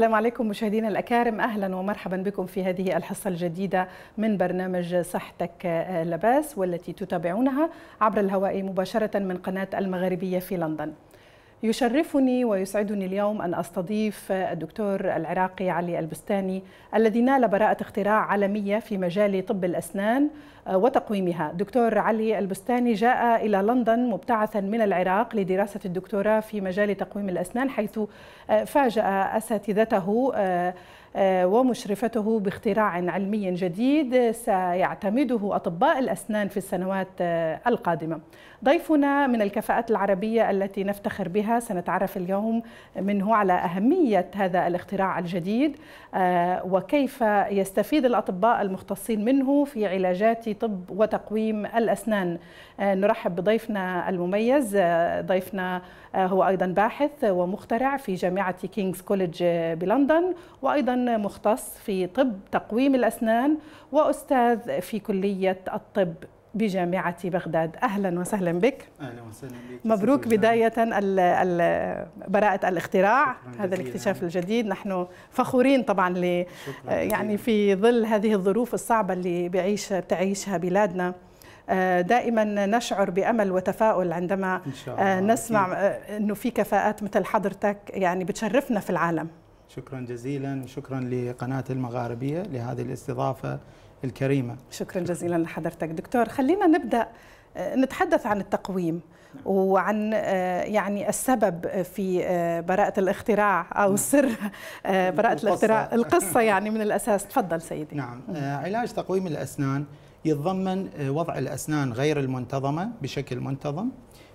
السلام عليكم مشاهدينا الأكارم أهلا ومرحبا بكم في هذه الحصة الجديدة من برنامج صحتك لباس والتي تتابعونها عبر الهواء مباشرة من قناة المغربية في لندن يشرفني ويسعدني اليوم أن أستضيف الدكتور العراقي علي البستاني الذي نال براءة اختراع عالمية في مجال طب الأسنان آه، وتقويمها دكتور علي البستاني جاء إلى لندن مبتعثا من العراق لدراسة الدكتوراه في مجال تقويم الأسنان حيث آه، فاجأ أساتذته آه، آه، ومشرفته باختراع علمي جديد سيعتمده أطباء الأسنان في السنوات آه، القادمة ضيفنا من الكفاءات العربية التي نفتخر بها سنتعرف اليوم منه على أهمية هذا الاختراع الجديد آه، وكيف يستفيد الأطباء المختصين منه في علاجات طب وتقويم الأسنان نرحب بضيفنا المميز ضيفنا هو أيضا باحث ومخترع في جامعة كينغز كوليدج بلندن وأيضا مختص في طب تقويم الأسنان وأستاذ في كلية الطب بجامعة بغداد أهلا وسهلا بك أهلا وسهلا بك مبروك بداية ال ال براءة الاختراع هذا الاكتشاف الجديد نحن فخورين طبعا ل يعني في ظل هذه الظروف الصعبة اللي بعيش بتعيشها بلادنا آه، دائما نشعر بامل وتفاؤل عندما إن شاء آه، الله. نسمع آه، انه في كفاءات مثل حضرتك يعني بتشرفنا في العالم شكرا جزيلا وشكرا لقناة المغاربية لهذه الاستضافة الكريمة شكرا جزيلا لحضرتك دكتور خلينا نبدأ آه، نتحدث عن التقويم وعن آه، يعني السبب في آه، براءة الاختراع أو سر براءة القصة. الاختراع القصة يعني من الأساس تفضل سيدي نعم علاج تقويم الأسنان يتضمن وضع الأسنان غير المنتظمة بشكل منتظم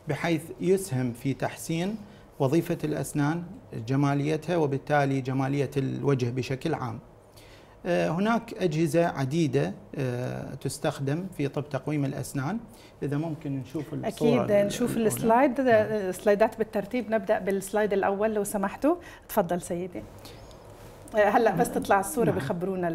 بحيث يسهم في تحسين وظيفة الأسنان جماليتها وبالتالي جمالية الوجه بشكل عام آه، هناك أجهزة عديدة آه، تستخدم في طب تقويم الأسنان إذا ممكن نشوف الصور أكيد نشوف السلايد السلايدات آه، نعم. بالترتيب نبدأ بالسلايد الأول لو سمحتوا تفضل سيدي هلا بس نعم. تطلع الصوره نعم. بخبرونا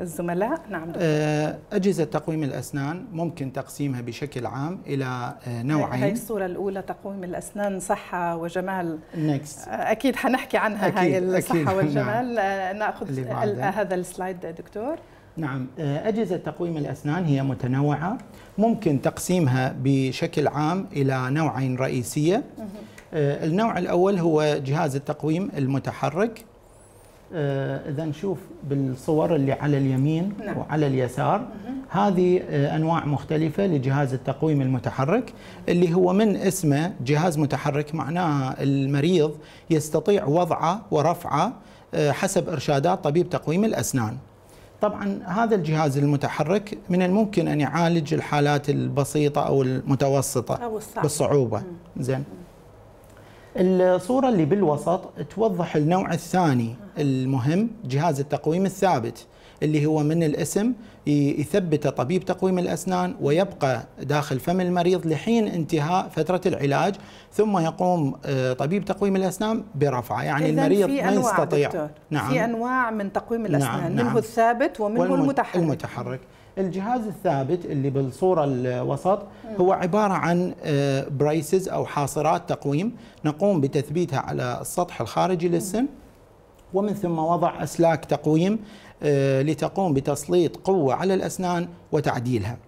الزملاء نعم دكتور. آه، اجهزه تقويم الاسنان ممكن تقسيمها بشكل عام الى آه، نوعين هي الصوره الاولى تقويم الاسنان صحه وجمال نكست آه، اكيد حنحكي عنها أكيد. هاي الصحه أكيد. نعم. والجمال نعم. ناخذ هذا السلايد دكتور نعم أجهزة تقويم الأسنان هي متنوعة ممكن تقسيمها بشكل عام إلى نوعين رئيسية النوع الأول هو جهاز التقويم المتحرك آه، اذا نشوف بالصور اللي على اليمين نعم. وعلى اليسار مه. هذه آه، انواع مختلفه لجهاز التقويم المتحرك اللي هو من اسمه جهاز متحرك معناها المريض يستطيع وضعه ورفعه آه، حسب ارشادات طبيب تقويم الاسنان طبعا هذا الجهاز المتحرك من الممكن ان يعالج الحالات البسيطه او المتوسطه أو بالصعوبه زين الصورة اللي بالوسط توضح النوع الثاني المهم جهاز التقويم الثابت اللي هو من الاسم يثبته طبيب تقويم الأسنان ويبقى داخل فم المريض لحين انتهاء فترة العلاج ثم يقوم آه، طبيب تقويم الأسنان برفعه يعني المريض ما يستطيع نعم في أنواع من تقويم نعم، الأسنان نعم. منه نعم. الثابت ومنه المتحرك, المتحرك. الجهاز الثابت اللي بالصورة الوسط هو عبارة عن برايسز آه، أو حاصرات تقويم نقوم بتثبيتها على السطح الخارجي للسن ومن ثم وضع أسلاك تقويم آه، لتقوم بتسليط قوة على الأسنان وتعديلها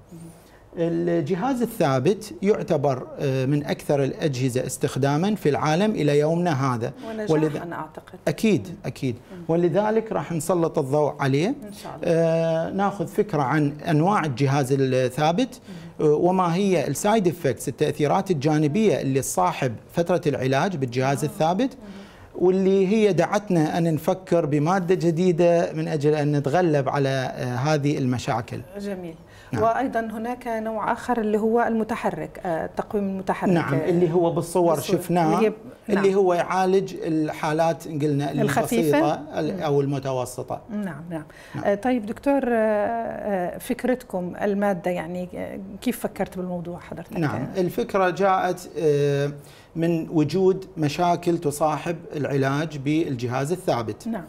الجهاز الثابت يعتبر آه، من أكثر الأجهزة استخداما في العالم إلى يومنا هذا ولذ... أنا أعتقد أكيد أكيد ولذلك راح نسلط الضوء عليه إن شاء الله. آه ناخذ فكرة عن أنواع الجهاز الثابت آه، وما هي السايد افكتس التأثيرات الجانبية اللي تصاحب فترة العلاج بالجهاز الثابت واللي هي دعتنا أن نفكر بمادة جديدة من أجل أن نتغلب على آه، هذه المشاكل جميل نعم. وايضا هناك نوع اخر اللي هو المتحرك التقويم آه، المتحرك نعم اللي هو بالصور, بالصور. شفناه اللي, نعم. اللي هو يعالج الحالات قلنا الخفيفه نعم. او المتوسطه نعم نعم, نعم. آه، طيب دكتور آه، فكرتكم الماده يعني كيف فكرت بالموضوع حضرتك نعم الفكره جاءت من وجود مشاكل تصاحب العلاج بالجهاز الثابت نعم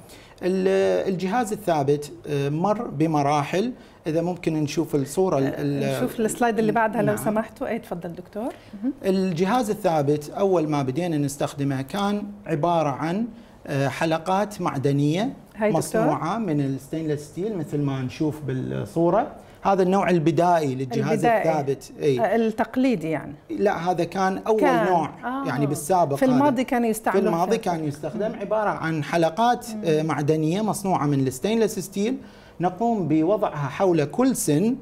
الجهاز الثابت مر بمراحل اذا ممكن نشوف الصوره نشوف السلايد اللي بعدها لو نعم. سمحتوا اي تفضل دكتور الجهاز الثابت اول ما بدينا نستخدمه كان عباره عن آه، حلقات معدنيه مصنوعه من الستينلس ستيل مثل ما نشوف بالصوره هذا النوع البدائي للجهاز البدائي. الثابت أي. آه، التقليدي يعني لا هذا كان اول كان. نوع آه. يعني بالسابق في الماضي هذا. كان يستعمل في الماضي كان يستخدم مم. عباره عن حلقات آه، مم. معدنيه مصنوعه من الستينلس ستيل نقوم بوضعها حول كل سن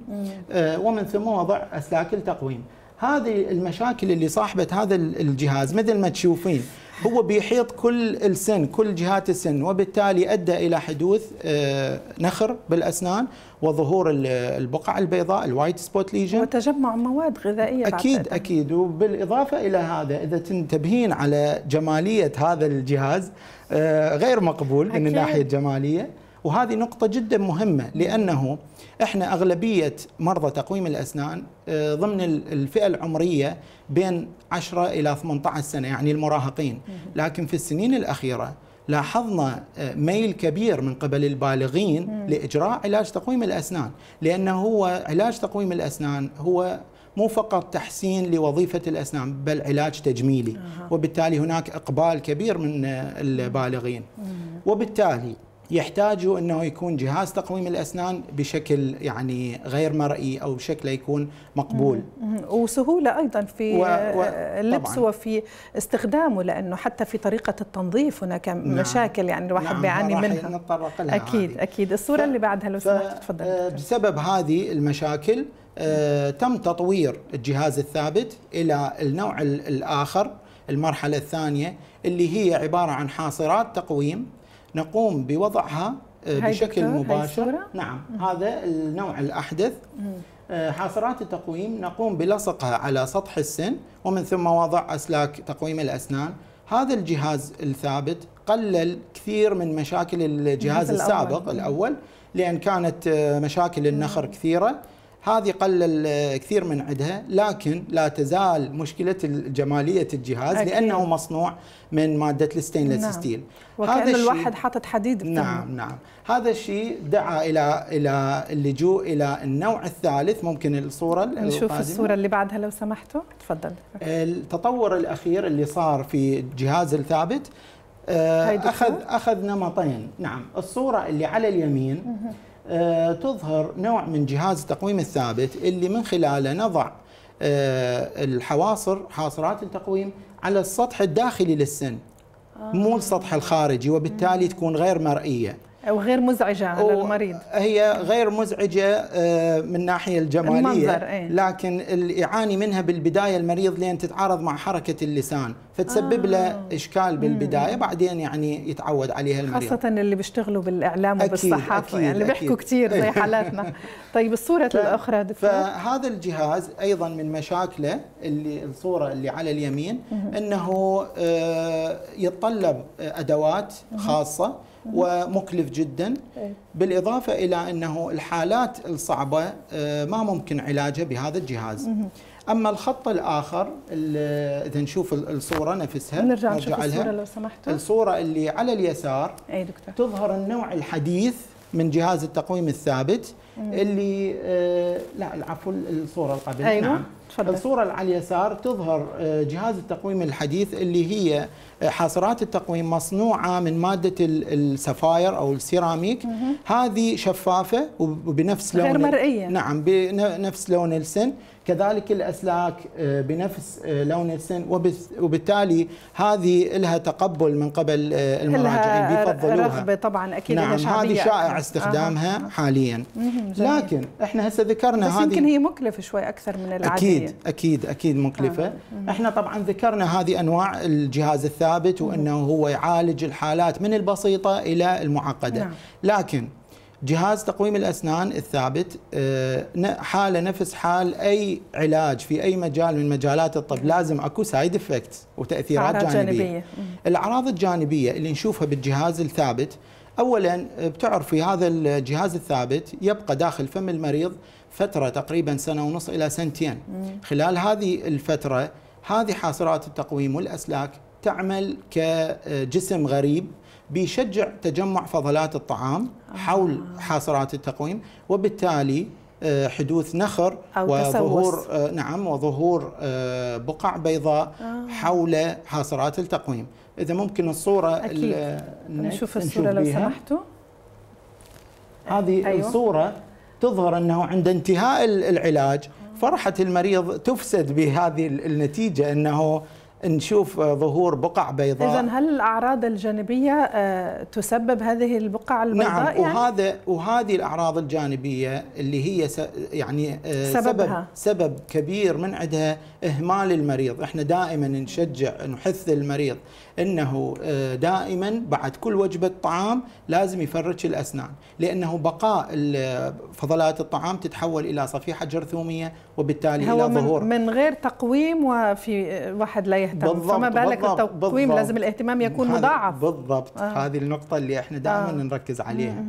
آه، ومن ثم وضع اسلاك التقويم هذه المشاكل اللي صاحبه هذا الجهاز مثل ما تشوفين هو بيحيط كل السن كل جهات السن وبالتالي ادى الى حدوث آه، نخر بالاسنان وظهور البقع البيضاء الوايت سبوت ليجن وتجمع مواد غذائيه اكيد اكيد وبالاضافه الى هذا اذا تنتبهين على جماليه هذا الجهاز آه، غير مقبول من الناحيه الجماليه وهذه نقطة جدا مهمة لأنه احنا أغلبية مرضى تقويم الأسنان آه، ضمن الفئة العمرية بين 10 إلى 18 سنة يعني المراهقين لكن في السنين الأخيرة لاحظنا آه، ميل كبير من قبل البالغين لإجراء علاج تقويم الأسنان لأنه هو علاج تقويم الأسنان هو مو فقط تحسين لوظيفة الأسنان بل علاج تجميلي وبالتالي هناك إقبال كبير من آه، البالغين وبالتالي يحتاجوا انه يكون جهاز تقويم الاسنان بشكل يعني غير مرئي او بشكله يكون مقبول وسهوله ايضا في و... و... لبس وفي استخدامه لانه حتى في طريقه التنظيف هناك نعم. مشاكل يعني الواحد نعم. بيعاني منها نتطرق لها اكيد هذه. اكيد الصوره ف... اللي بعدها لو سمحت تفضل آه، بسبب هذه المشاكل أه تم تطوير الجهاز الثابت الى النوع الاخر المرحله الثانيه اللي هي عباره عن حاصرات تقويم نقوم بوضعها آه، بشكل مباشر نعم مم. هذا النوع الأحدث مم. آه، حاصرات التقويم نقوم بلصقها على سطح السن ومن ثم وضع أسلاك تقويم الأسنان هذا الجهاز الثابت قلل كثير من مشاكل الجهاز السابق الأول لأن كانت آه، مشاكل النخر كثيرة هذه قلل كثير من عندها لكن لا تزال مشكلة جمالية الجهاز أكيد. لأنه مصنوع من مادة الستينلس نعم. ستيل وكأن هذا الواحد حاطط حديد بتمه. نعم نعم هذا الشيء دعا إلى إلى اللجوء إلى النوع الثالث ممكن الصورة نشوف القادمة. الصورة اللي بعدها لو سمحتوا تفضل التطور الأخير اللي صار في الجهاز الثابت آه، أخذ أخذ نمطين نعم الصورة اللي على اليمين آه، تظهر نوع من جهاز التقويم الثابت اللي من خلاله نضع آه، الحواصر حاصرات التقويم على السطح الداخلي للسن آه. مو السطح الخارجي وبالتالي تكون غير مرئيه أو غير مزعجة على المريض هي غير مزعجة آه، من ناحية الجمالية أيه؟ لكن اللي يعاني منها بالبداية المريض لأن تتعارض مع حركة اللسان فتسبب آه. له إشكال بالبداية بعدين يعني يتعود عليها المريض خاصة اللي بيشتغلوا بالإعلام وبالصحافة يعني اللي بيحكوا كثير زي حالاتنا طيب الصورة ف... الأخرى دكتور فهذا الجهاز أيضا من مشاكله اللي الصورة اللي على اليمين أنه آه، يتطلب آه، أدوات خاصة ومكلف جدا إيه. بالإضافة إلى أنه الحالات الصعبة آه، ما ممكن علاجها بهذا الجهاز اما الخط الاخر اذا نشوف الصوره نفسها نرجع, نشوف الصوره لو سمحتوا الصوره اللي على اليسار اي دكتور تظهر النوع الحديث من جهاز التقويم الثابت اللي آه لا العفو الصوره القبل أيوة. نعم تفضل. الصورة اللي على اليسار تظهر آه، جهاز التقويم الحديث اللي هي آه، حاصرات التقويم مصنوعة من مادة السفاير أو السيراميك مه. هذه شفافة وبنفس غير لون غير مرئية نعم بنفس لون السن كذلك الأسلاك آه، بنفس لون السن وبالتالي هذه لها تقبل من قبل المراجعين بيفضلوها رغبة طبعا أكيد نعم هذه شائع استخدامها آه. حاليا مه. لكن احنا هسه ذكرنا بس هذه يمكن هي مكلفة شوي أكثر من العادية أكيد اكيد إيه. اكيد اكيد مكلفه آه،, آه. احنا طبعا ذكرنا هذه انواع الجهاز الثابت وانه هو يعالج الحالات من البسيطه الى المعقده نعم. لكن جهاز تقويم الاسنان الثابت آه، حاله نفس حال اي علاج في اي مجال من مجالات الطب لازم اكو سايد افكت وتاثيرات جانبيه, جانبية. الاعراض الجانبيه اللي نشوفها بالجهاز الثابت اولا آه، بتعرفي هذا الجهاز الثابت يبقى داخل فم المريض فترة تقريبا سنة ونص إلى سنتين خلال هذه الفترة هذه حاصرات التقويم والأسلاك تعمل كجسم غريب بيشجع تجمع فضلات الطعام حول آه. حاصرات التقويم وبالتالي آه، حدوث نخر أو وظهور آه، تسوس. نعم وظهور بقع بيضاء آه. حول حاصرات التقويم اذا ممكن الصوره أكيد. نشوف الصوره نشوف لو سمحتوا هذه أيوه. الصوره تظهر انه عند انتهاء العلاج فرحه المريض تفسد بهذه النتيجه انه نشوف ظهور بقع بيضاء اذا هل الاعراض الجانبيه آه، تسبب هذه البقع نعم، البيضاء نعم يعني؟ وهذا وهذه الاعراض الجانبيه اللي هي يعني آه، سببها. سبب سبب كبير من عندها اهمال المريض احنا دائما نشجع نحث المريض انه آه، دائما بعد كل وجبه طعام لازم يفرش الاسنان لانه بقاء آه، فضلات الطعام تتحول الى صفيحه جرثوميه وبالتالي هو الى ظهور من غير تقويم وفي آه، واحد لا يهتم بالضبط فما بالك التقويم بالضبط لازم الاهتمام يكون مضاعف بالضبط آه. هذه النقطه اللي احنا دائما آه. نركز عليها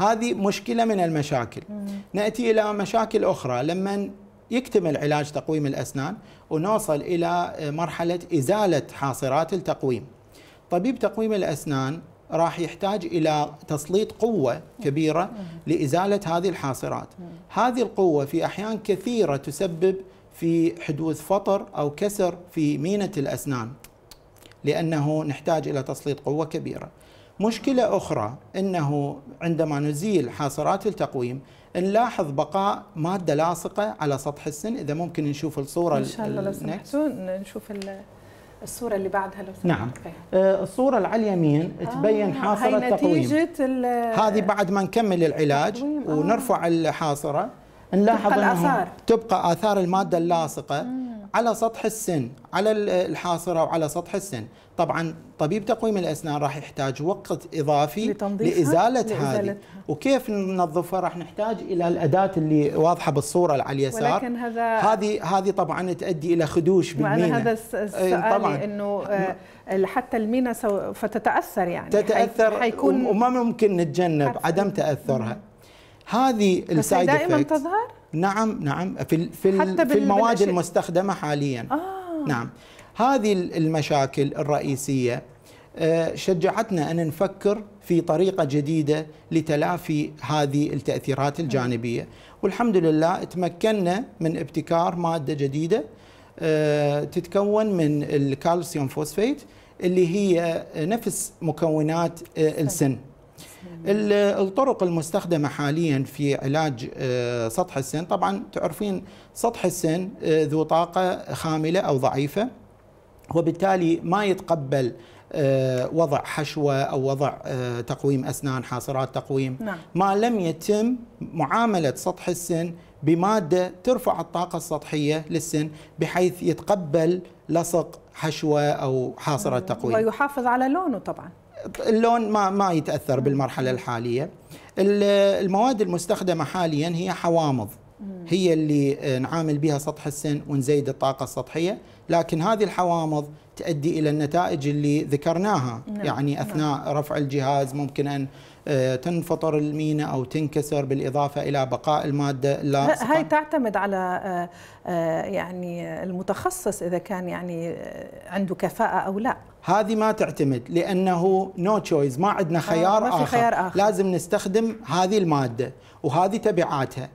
آه. هذه مشكله من المشاكل آه. ناتي الى مشاكل اخرى لما يكتمل علاج تقويم الأسنان ونوصل إلى مرحلة إزالة حاصرات التقويم طبيب تقويم الأسنان راح يحتاج إلى تسليط قوة كبيرة لإزالة هذه الحاصرات هذه القوة في أحيان كثيرة تسبب في حدوث فطر أو كسر في مينة الأسنان لأنه نحتاج إلى تسليط قوة كبيرة مشكلة أخرى أنه عندما نزيل حاصرات التقويم نلاحظ بقاء ماده لاصقه على سطح السن اذا ممكن نشوف الصوره ان شاء الله لو سمحتوا نشوف الصوره اللي بعدها لو نعم فيها. آه، الصوره على اليمين آه تبين حاصره التقويم هذه بعد ما نكمل العلاج آه ونرفع الحاصره نلاحظ تبقى اثار تبقى اثار الماده اللاصقه مم. على سطح السن على الحاصرة وعلى سطح السن طبعا طبيب تقويم الأسنان راح يحتاج وقت إضافي لإزالة, لإزالة هذه وكيف ننظفها راح نحتاج إلى الأداة اللي واضحة بالصورة على اليسار ولكن هذا هذه هذه طبعا تؤدي إلى خدوش بالمينا هذا إيه، طبعا أنه آه، حتى المينا سوف تتأثر يعني تتأثر حيكون وما ممكن نتجنب عدم تأثرها هذه السايد دائما تظهر نعم نعم في في, في المواد المستخدمه حاليا آه. نعم هذه المشاكل الرئيسيه آه، شجعتنا ان نفكر في طريقه جديده لتلافي هذه التاثيرات الجانبيه والحمد لله تمكنا من ابتكار ماده جديده آه، تتكون من الكالسيوم فوسفيت اللي هي نفس مكونات آه، السن الطرق المستخدمة حاليا في علاج آه، سطح السن طبعا تعرفين سطح السن آه، ذو طاقة خاملة أو ضعيفة وبالتالي ما يتقبل آه، وضع حشوة أو وضع تقويم أسنان حاصرات تقويم نعم. ما لم يتم معاملة سطح السن بمادة ترفع الطاقة السطحية للسن بحيث يتقبل لصق حشوة أو حاصرة نعم. تقويم ويحافظ على لونه طبعاً اللون ما ما يتاثر بالمرحله الحاليه المواد المستخدمه حاليا هي حوامض هي اللي نعامل بها سطح السن ونزيد الطاقه السطحيه لكن هذه الحوامض تؤدي الى النتائج اللي ذكرناها نعم. يعني اثناء نعم. رفع الجهاز ممكن ان آه، تنفطر المينا أو تنكسر بالإضافة إلى بقاء المادة لا هاي تعتمد على آه، آه، يعني المتخصص إذا كان يعني عنده كفاءة أو لا هذه ما تعتمد لانه نو no تشويز ما عندنا خيار, آه ما آخر. خيار اخر لازم نستخدم هذه الماده وهذه تبعاتها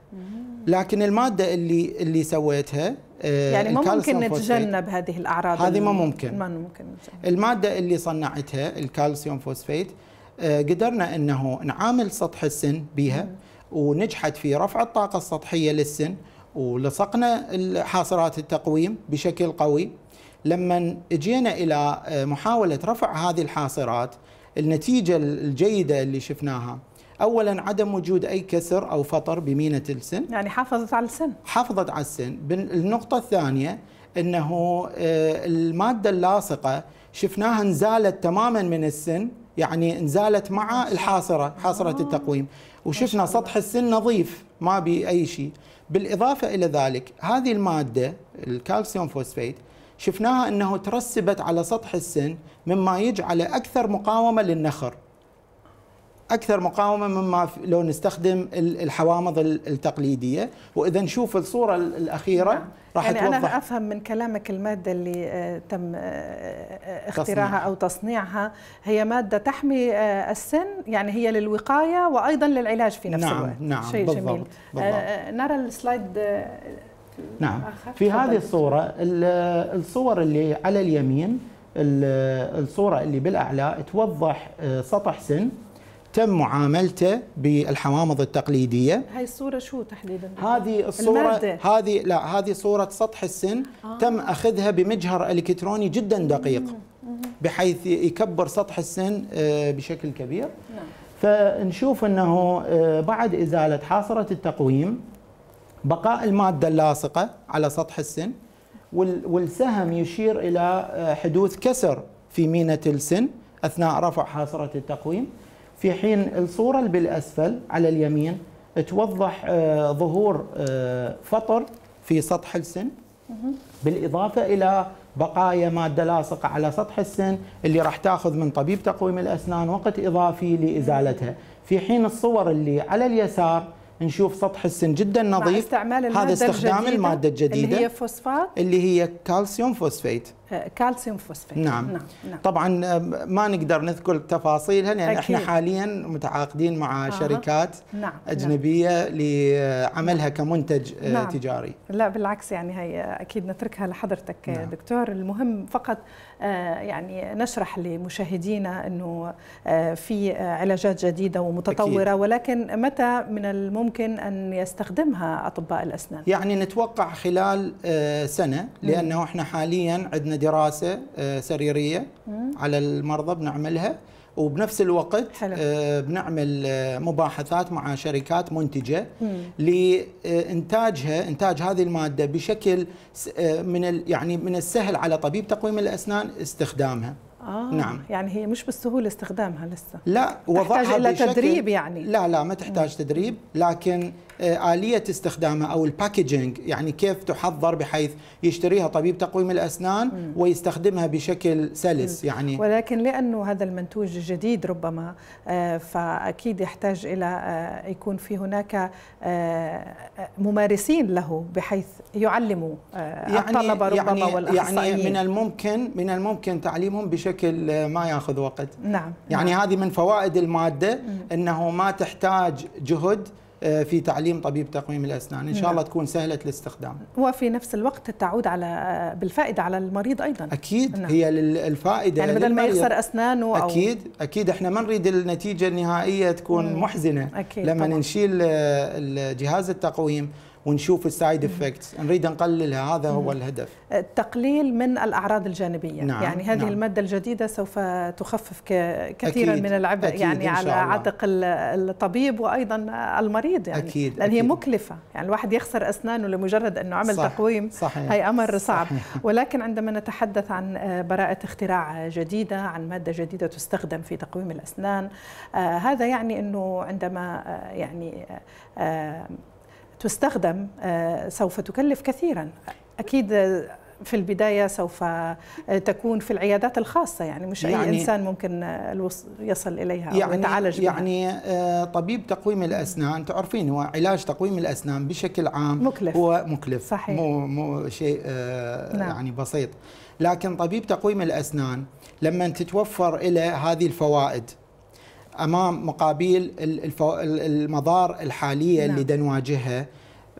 لكن الماده اللي اللي سويتها يعني ما ممكن نتجنب هذه الاعراض هذه ما ممكن ما ممكن نتجنب. الماده اللي صنعتها الكالسيوم فوسفيت آه، قدرنا انه نعامل سطح السن بها ونجحت في رفع الطاقه السطحيه للسن ولصقنا حاصرات التقويم بشكل قوي لما جينا الى آه، محاوله رفع هذه الحاصرات النتيجه الجيده اللي شفناها اولا عدم وجود اي كسر او فطر بمينه السن يعني حافظت على السن حافظت على السن النقطه الثانيه انه آه، الماده اللاصقه شفناها انزالت تماما من السن يعني انزالت مع الحاصرة حاصرة آه. التقويم وشفنا سطح السن نظيف ما بي أي شيء بالإضافة إلى ذلك هذه المادة الكالسيوم فوسفيت شفناها أنه ترسبت على سطح السن مما يجعله أكثر مقاومة للنخر اكثر مقاومه مما لو نستخدم الحوامض التقليديه واذا نشوف الصوره الاخيره نعم. راح يعني توضح انا افهم من كلامك الماده اللي آه، تم آه، آه، اختراعها او تصنيعها هي ماده تحمي السن يعني هي للوقايه وايضا للعلاج في نفس نعم الوقت نعم شيء بالضبط جميل بالضبط نرى السلايد نعم في هذه الصوره الصور اللي على اليمين الصوره اللي بالاعلى توضح سطح سن تم معاملته بالحوامض التقليديه هاي الصوره شو تحديدا هذه الصوره المادة. هذه لا هذه صوره سطح السن آه. تم اخذها بمجهر الكتروني جدا دقيق بحيث يكبر سطح السن آه، بشكل كبير نعم. فنشوف انه آه، بعد ازاله حاصره التقويم بقاء الماده اللاصقه على سطح السن والسهم يشير الى آه، حدوث كسر في مينه السن اثناء رفع حاصره التقويم في حين الصورة اللي بالأسفل على اليمين توضح آه، ظهور آه، فطر في سطح السن بالإضافة إلى بقايا مادة لاصقة على سطح السن اللي راح تاخذ من طبيب تقويم الأسنان وقت إضافي لإزالتها في حين الصور اللي على اليسار نشوف سطح السن جدا نظيف مع استعمال المادة هذا استخدام الجديدة المادة الجديدة اللي هي فوسفات اللي هي كالسيوم فوسفيت كالسيوم فوسفيت نعم. نعم. نعم طبعا آه، ما نقدر نذكر تفاصيلها لان يعني احنا حاليا متعاقدين مع آه. شركات نعم. نعم. اجنبيه نعم. لعملها كمنتج آه، نعم. تجاري لا بالعكس يعني هي اكيد نتركها لحضرتك نعم. دكتور المهم فقط آه، يعني نشرح لمشاهدينا انه في علاجات جديده ومتطوره أكيد. ولكن متى من الممكن ان يستخدمها اطباء الاسنان يعني نتوقع خلال سنه لانه احنا حاليا عندنا دراسه آه، سريريه على المرضى بنعملها وبنفس الوقت حلو. آه، بنعمل آه، مباحثات مع شركات منتجه مم. لانتاجها انتاج هذه الماده بشكل من يعني من السهل على طبيب تقويم الاسنان استخدامها آه نعم يعني هي مش بالسهولة استخدامها لسه لا وضعها تحتاج إلى تدريب يعني لا لا ما تحتاج مم. تدريب لكن آه، آلية استخدامه أو الباكجينج يعني كيف تحضر بحيث يشتريها طبيب تقويم الأسنان ويستخدمها بشكل سلس يعني ولكن لأنه هذا المنتوج جديد ربما آه، فأكيد يحتاج إلى آه، يكون في هناك ممارسين له بحيث يعلموا يعني الطلبة ربما يعني, يعني والأخصائيين يعني من الممكن من الممكن تعليمهم بشكل ما ياخذ وقت نعم يعني نعم. هذه من فوائد المادة أنه ما تحتاج جهد آه، في تعليم طبيب تقويم الاسنان ان شاء الله نعم. تكون سهله الاستخدام وفي نفس الوقت تعود على آه، بالفائده على المريض ايضا اكيد نعم. هي الفائده يعني بدل ما يخسر اسنانه أكيد أو اكيد اكيد احنا ما نريد النتيجه النهائيه تكون مم. محزنه أكيد لما طبعا. نشيل آه، جهاز التقويم ونشوف السايد افكتس نريد نقللها هذا هو الهدف التقليل من الاعراض الجانبيه نعم. يعني هذه نعم. الماده الجديده سوف تخفف كثيرا أكيد. من العبء أكيد. يعني على الله. عاتق الطبيب وايضا المريض يعني أكيد. لان أكيد. هي مكلفه يعني الواحد يخسر اسنانه لمجرد انه عمل صح. تقويم صحيح. هي امر صعب صحيح. ولكن عندما نتحدث عن آه، براءه اختراع جديده عن ماده جديده تستخدم في تقويم الاسنان آه هذا يعني انه عندما آه، يعني آه, آه، تستخدم آه، سوف تكلف كثيرا أكيد آه، في البدايه سوف آه، تكون في العيادات الخاصه يعني مش يعني اي انسان ممكن يصل اليها يعني او يتعالج يعني بها. طبيب تقويم الاسنان تعرفين هو علاج تقويم الاسنان بشكل عام مكلف هو مكلف صحيح مو مو شيء نعم. يعني بسيط لكن طبيب تقويم الاسنان لما تتوفر له هذه الفوائد امام مقابل المضار الحاليه نعم. اللي دنواجهها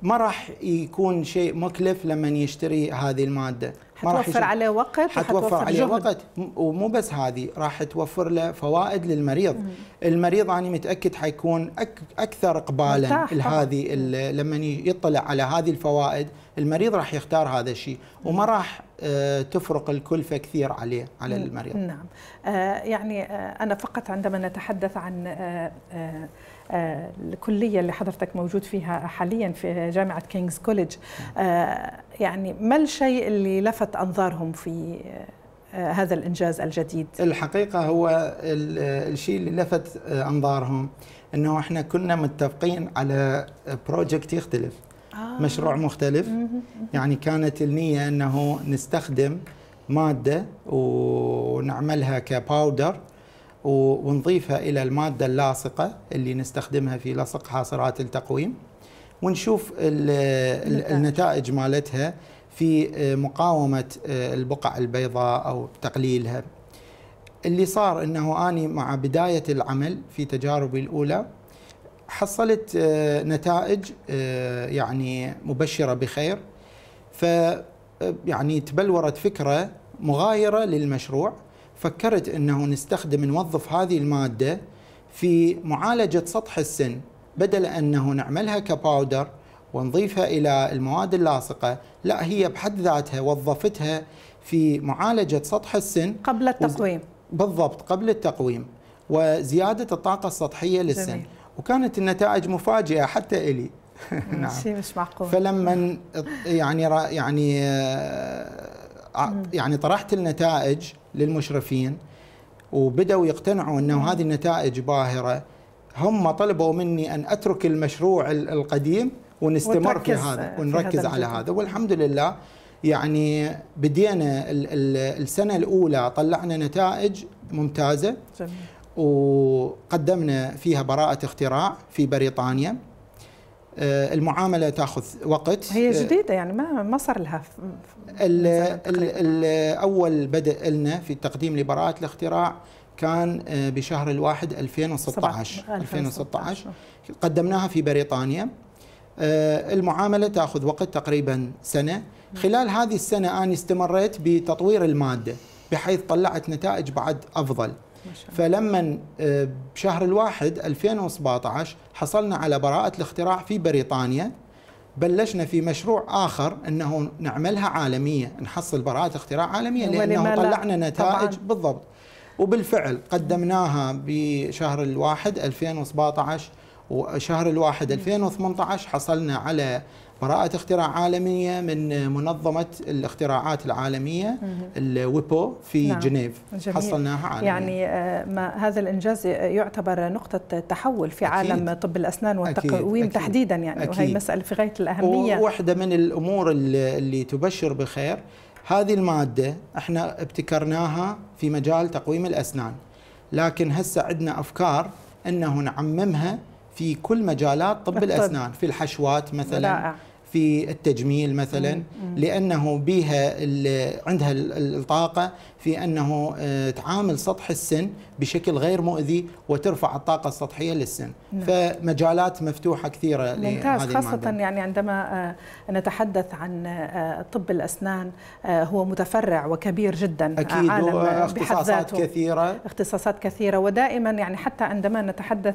ما راح يكون شيء مكلف لمن يشتري هذه الماده حتوفر عليه وقت حتوفر عليه وقت ومو بس هذه راح توفر له فوائد للمريض مم. المريض انا متاكد حيكون اكثر اقبالا لهذه لما يطلع على هذه الفوائد المريض راح يختار هذا الشيء وما راح آه، تفرق الكلفه كثير عليه على المريض نعم آه، يعني آه، انا فقط عندما نتحدث عن الكليه اللي حضرتك موجود فيها حاليا في جامعه كينجز كوليدج يعني ما الشيء اللي لفت انظارهم في هذا الانجاز الجديد الحقيقه هو الشيء اللي لفت انظارهم انه احنا كنا متفقين على بروجكت يختلف آه. مشروع مختلف يعني كانت النية أنه نستخدم مادة ونعملها كباودر ونضيفها إلى المادة اللاصقة اللي نستخدمها في لصق حاصرات التقويم ونشوف النتائج مالتها في آه، مقاومة آه، البقع البيضاء أو تقليلها اللي صار أنه أني مع بداية العمل في تجاربي الأولى حصلت آه، نتائج آه، يعني مبشره بخير ف آه، يعني تبلورت فكره مغايره للمشروع فكرت انه نستخدم نوظف هذه الماده في معالجه سطح السن بدل انه نعملها كباودر ونضيفها الى المواد اللاصقه لا هي بحد ذاتها وظفتها في معالجه سطح السن قبل التقويم بالضبط قبل التقويم وزياده الطاقه السطحيه للسن جميل. وكانت النتائج مفاجئه حتى الي نعم شيء مش معقول فلما يعني يعني آه، يعني طرحت النتائج للمشرفين وبداوا يقتنعوا انه هذه النتائج باهره هم طلبوا مني ان اترك المشروع القديم ونستمر في هذا ونركز في هذا على هذا والحمد لله يعني بدينا السنه الاولى طلعنا نتائج ممتازه جميل. وقدمنا فيها براءة اختراع في بريطانيا آه، المعاملة تأخذ وقت هي آه، جديدة يعني ما ما صار لها أول بدأ لنا في التقديم لبراءة الاختراع كان آه، بشهر الواحد 2016 2016 قدمناها في بريطانيا المعاملة تأخذ وقت تقريبا سنة خلال هذه السنة أنا استمريت بتطوير المادة بحيث طلعت نتائج بعد أفضل فلما آه، بشهر الواحد 2017 حصلنا على براءة الاختراع في بريطانيا بلشنا في مشروع اخر انه نعملها عالميه نحصل براءه اختراع عالميه يعني لانه طلعنا نتائج طبعاً. بالضبط وبالفعل قدمناها بشهر الواحد 2017 وشهر الواحد 2018 حصلنا على براءة اختراع عالمية من منظمة الاختراعات العالمية الويبو في نعم. جنيف جميل. حصلناها عالمية يعني آه، ما هذا الإنجاز يعتبر نقطة تحول في أكيد. عالم طب الأسنان والتقويم أكيد. تحديدا يعني أكيد. وهي مسألة في غاية الأهمية وحدة من الأمور اللي تبشر بخير هذه المادة احنا ابتكرناها في مجال تقويم الأسنان لكن هسه عندنا أفكار أنه نعممها في كل مجالات طب الاسنان في الحشوات مثلا رائع. في التجميل مثلا لانه بها عندها الطاقه في انه آه، تعامل سطح السن بشكل غير مؤذي وترفع الطاقه السطحيه للسن نعم. فمجالات مفتوحه كثيره ممتاز خاصه المعدل. يعني عندما آه، نتحدث عن آه، طب الاسنان هو متفرع وكبير جدا اكيد عالم اختصاصات كثيره اختصاصات كثيره ودائما يعني حتى عندما نتحدث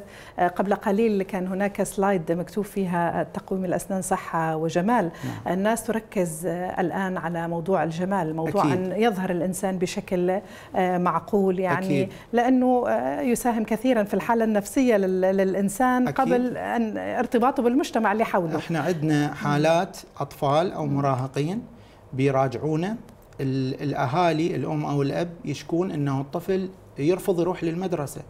قبل قليل كان هناك سلايد مكتوب فيها تقويم الاسنان صحه وجمال نعم. الناس تركز آه، الآن على موضوع الجمال موضوع أكيد. أن يظهر الإنسان بشكل آه، معقول يعني أكيد. لأنه آه، يساهم كثيرا في الحالة النفسية للإنسان أكيد. قبل أن ارتباطه بالمجتمع اللي حوله احنا عندنا حالات أطفال أو مراهقين بيراجعونا الأهالي الأم أو الأب يشكون أنه الطفل يرفض يروح للمدرسة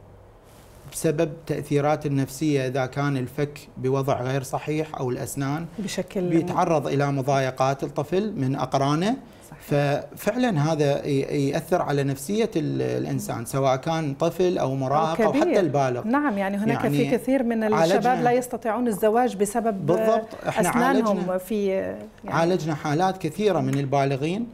بسبب تاثيرات النفسيه اذا كان الفك بوضع غير صحيح او الاسنان بشكل بيتعرض الى مضايقات الطفل من اقرانه صحيح. ففعلا هذا ياثر على نفسيه الانسان سواء كان طفل او مراهق او, أو حتى البالغ نعم يعني هناك يعني في كثير من الشباب لا يستطيعون الزواج بسبب بالضبط احنا اسنانهم عالجنا في يعني عالجنا حالات كثيره من البالغين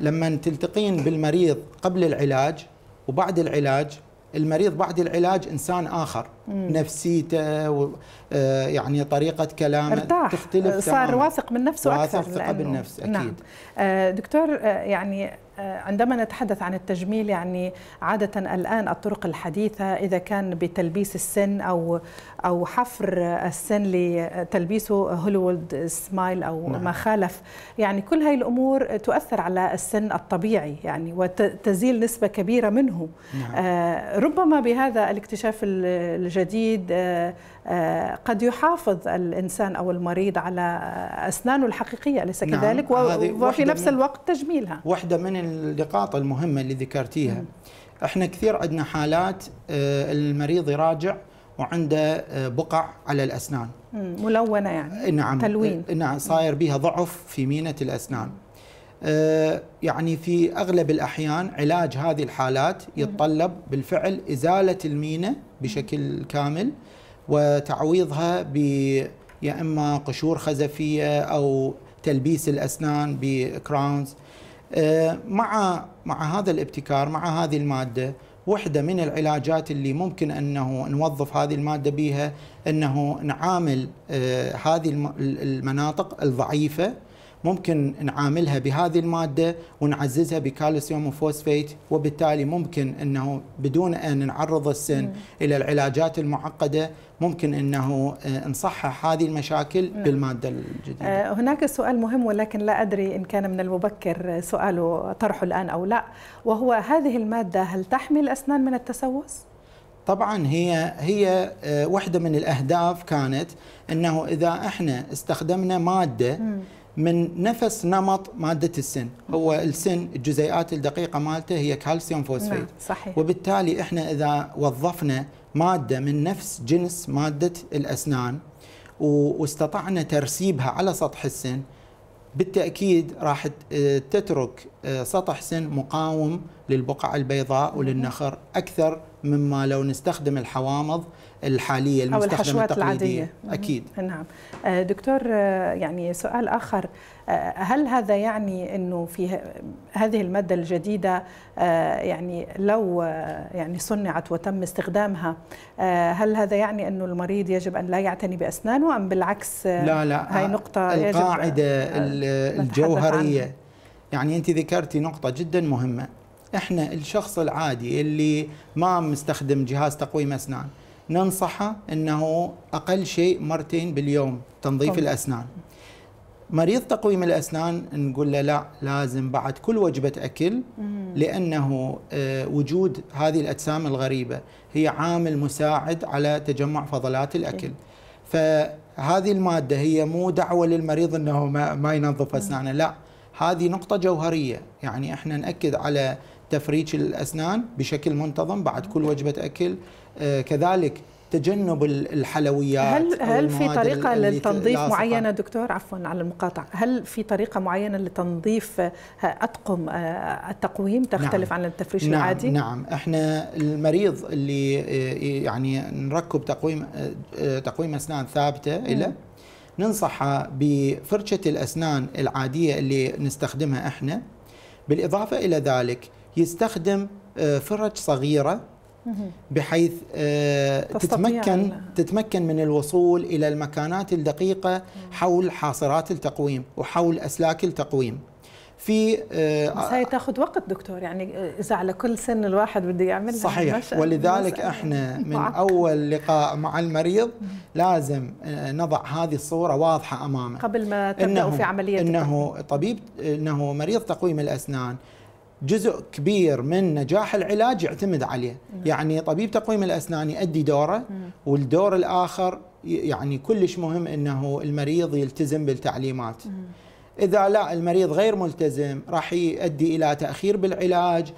لما تلتقين بالمريض قبل العلاج وبعد العلاج المريض بعد العلاج انسان اخر مم. نفسيته و... آه، يعني طريقه كلامه ارتاح. تختلف صار واثق من نفسه واثق اكثر ثقه بالنفس اكيد نعم. آه، دكتور آه، يعني عندما نتحدث عن التجميل يعني عادة الآن الطرق الحديثة إذا كان بتلبيس السن أو او حفر السن لتلبيسه هوليوود سمايل او نعم. ما خالف يعني كل هاي الامور تؤثر على السن الطبيعي يعني وتزيل نسبه كبيره منه نعم. آه، ربما بهذا الاكتشاف الجديد آه، آه، قد يحافظ الانسان او المريض على اسنانه الحقيقيه اليس نعم. كذلك وفي نفس الوقت تجميلها واحده من النقاط المهمه اللي ذكرتيها نعم. احنا كثير عندنا حالات المريض يراجع وعنده آه، بقع على الأسنان ملونة يعني آه، نعم تلوين آه، نعم صاير بها ضعف في مينة الأسنان يعني في أغلب الأحيان علاج هذه الحالات يتطلب بالفعل إزالة المينة بشكل كامل وتعويضها ب يا إما قشور خزفية أو تلبيس الأسنان بكراونز مع مع هذا الابتكار مع هذه المادة واحدة من العلاجات اللي ممكن أنه نوظف هذه المادة بها أنه نعامل آه، هذه المناطق الضعيفة ممكن نعاملها بهذه الماده ونعززها بكالسيوم وفوسفيت وبالتالي ممكن انه بدون ان نعرض السن مم. الى العلاجات المعقده ممكن انه آه، نصحح هذه المشاكل مم. بالماده الجديده. آه، هناك سؤال مهم ولكن لا ادري ان كان من المبكر سؤاله طرحه الان او لا، وهو هذه الماده هل تحمي الاسنان من التسوس؟ طبعا هي هي آه، واحده من الاهداف كانت انه اذا احنا استخدمنا ماده مم. من نفس نمط ماده السن هو السن الجزيئات الدقيقه مالته هي كالسيوم فوسفيت نعم صحيح. وبالتالي احنا اذا وظفنا ماده من نفس جنس ماده الاسنان واستطعنا ترسيبها على سطح السن بالتاكيد راح آه، تترك آه، سطح سن مقاوم للبقع البيضاء وللنخر اكثر مما لو نستخدم الحوامض الحاليه المستخدمه أو الحشوات العاديه اكيد نعم آه، دكتور آه، يعني سؤال اخر آه، هل هذا يعني انه في هذه الماده الجديده يعني لو يعني صنعت وتم استخدامها هل هذا يعني انه المريض يجب ان لا يعتني باسنانه ام بالعكس لا لا هاي نقطه القاعده الجوهريه يعني انت ذكرتي نقطه جدا مهمه احنا الشخص العادي اللي ما مستخدم جهاز تقويم اسنان ننصحه أنه أقل شيء مرتين باليوم تنظيف طبعا. الأسنان مريض تقويم الأسنان نقول له لا لازم بعد كل وجبة أكل لأنه آه، وجود هذه الأجسام الغريبة هي عامل مساعد على تجمع فضلات الأكل إيه. فهذه المادة هي مو دعوة للمريض أنه ما, ما ينظف أسنانه لا هذه نقطة جوهرية يعني احنا نأكد على تفريج الأسنان بشكل منتظم بعد كل وجبة أكل آه، كذلك تجنب الحلويات هل هل في طريقه للتنظيف معينه دكتور عفوا على المقاطعه هل في طريقه معينه لتنظيف اطقم آه، آه، التقويم تختلف نعم عن التفريش نعم العادي نعم احنا المريض اللي يعني نركب تقويم تقويم اسنان ثابته له ننصحه بفرشه الاسنان العاديه اللي نستخدمها احنا بالاضافه الى ذلك يستخدم آه، فرج صغيرة بحيث آه، تتمكن تتمكن من الوصول الى المكانات الدقيقه حول حاصرات التقويم وحول اسلاك التقويم. في آه، بس هي تاخذ وقت دكتور يعني اذا على كل سن الواحد بده يعملها صحيح ولذلك احنا من معك. اول لقاء مع المريض لازم نضع هذه الصوره واضحه امامه قبل ما تبداوا في عمليه انه طبيب انه مريض تقويم الاسنان جزء كبير من نجاح العلاج يعتمد عليه نعم. يعني طبيب تقويم الأسنان يؤدي دوره والدور الآخر يعني كلش مهم أنه المريض يلتزم بالتعليمات إذا لا المريض غير ملتزم راح يؤدي إلى تأخير بالعلاج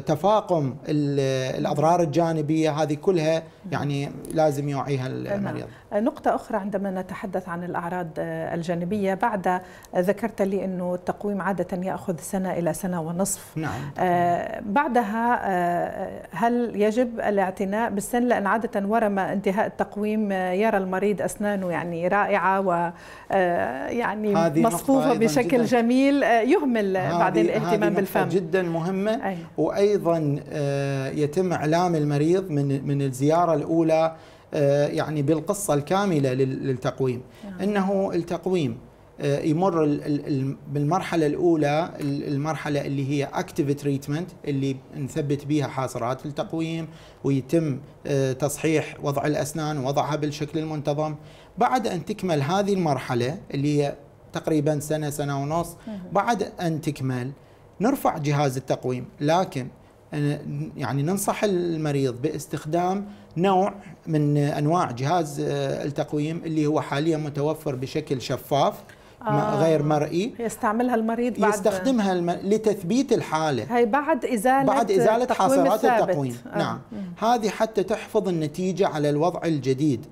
تفاقم الاضرار الجانبيه هذه كلها يعني لازم يوعيها نعم. المريض. نقطة أخرى عندما نتحدث عن الأعراض الجانبية بعد ذكرت لي أنه التقويم عادة يأخذ سنة إلى سنة ونصف نعم. آه، بعدها آه، هل يجب الاعتناء بالسن لأن عادة ورم انتهاء التقويم آه، يرى المريض أسنانه يعني رائعة و يعني مصفوفة بشكل جداً. جميل يهمل بعد الاهتمام بالفم جدا مهمة مهمه أيه. وايضا آه، يتم اعلام المريض من من الزياره الاولى آه، يعني بالقصه الكامله للتقويم أيه. انه التقويم آه، يمر بالمرحله الاولى المرحله اللي هي اكتيف تريتمنت اللي نثبت بها حاصرات التقويم ويتم تصحيح وضع الاسنان ووضعها بالشكل المنتظم بعد ان تكمل هذه المرحله اللي هي تقريبا سنه سنه ونص نعم. بعد ان تكمل نرفع جهاز التقويم لكن يعني ننصح المريض باستخدام نوع من انواع جهاز آه، التقويم اللي هو حاليا متوفر بشكل شفاف آه غير مرئي يستعملها المريض بعد يستخدمها الم... لتثبيت الحاله هي بعد ازاله بعد ازاله حصرات التقويم آه. نعم هذه حتى تحفظ النتيجه على الوضع الجديد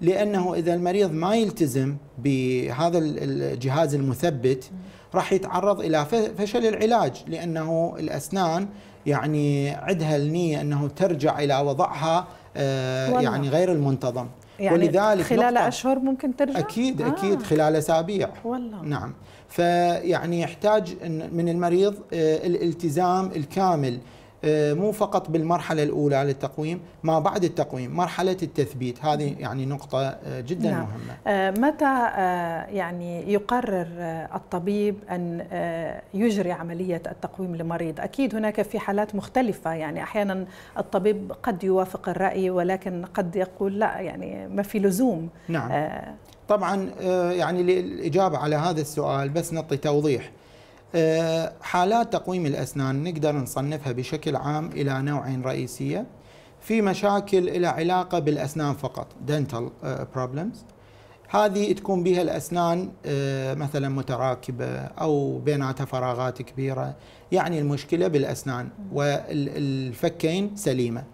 لانه اذا المريض ما يلتزم بهذا الجهاز المثبت راح يتعرض الى فشل العلاج لانه الاسنان يعني عندها النيه انه ترجع الى وضعها آه، يعني غير المنتظم يعني ولذلك خلال اشهر ممكن ترجع اكيد آه. اكيد خلال اسابيع والله نعم فيعني يحتاج من المريض آه، الالتزام الكامل آه، مو فقط بالمرحلة الأولى للتقويم ما بعد التقويم مرحلة التثبيت هذه يعني نقطة آه، جدا نعم. مهمة آه، متى يعني يقرر الطبيب أن يجري عملية التقويم لمريض أكيد هناك في حالات مختلفة يعني أحيانا الطبيب قد يوافق الرأي ولكن قد يقول لا يعني ما في لزوم نعم. طبعا يعني للإجابة على هذا السؤال بس نعطي توضيح آه، حالات تقويم الأسنان نقدر نصنفها بشكل عام إلى نوعين رئيسية في مشاكل إلى علاقة بالأسنان فقط dental آه، problems هذه تكون بها الأسنان آه، مثلا متراكبة أو بيناتها فراغات كبيرة يعني المشكلة بالأسنان والفكين سليمة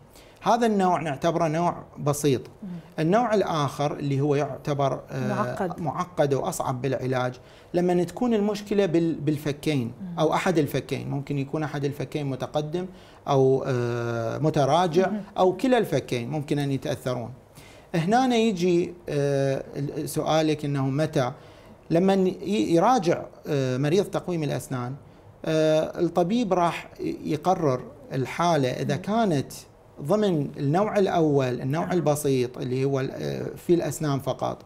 هذا النوع نعتبره نوع بسيط النوع الآخر اللي هو يعتبر معقد, معقد وأصعب بالعلاج لما تكون المشكله بالفكين او احد الفكين ممكن يكون احد الفكين متقدم او آه، متراجع او كلا الفكين ممكن ان يتاثرون هنا يجي آه، سؤالك انه متى لما يراجع آه، مريض تقويم الاسنان الطبيب راح يقرر الحاله اذا كانت ضمن النوع الاول النوع نعم. البسيط اللي هو في الاسنان فقط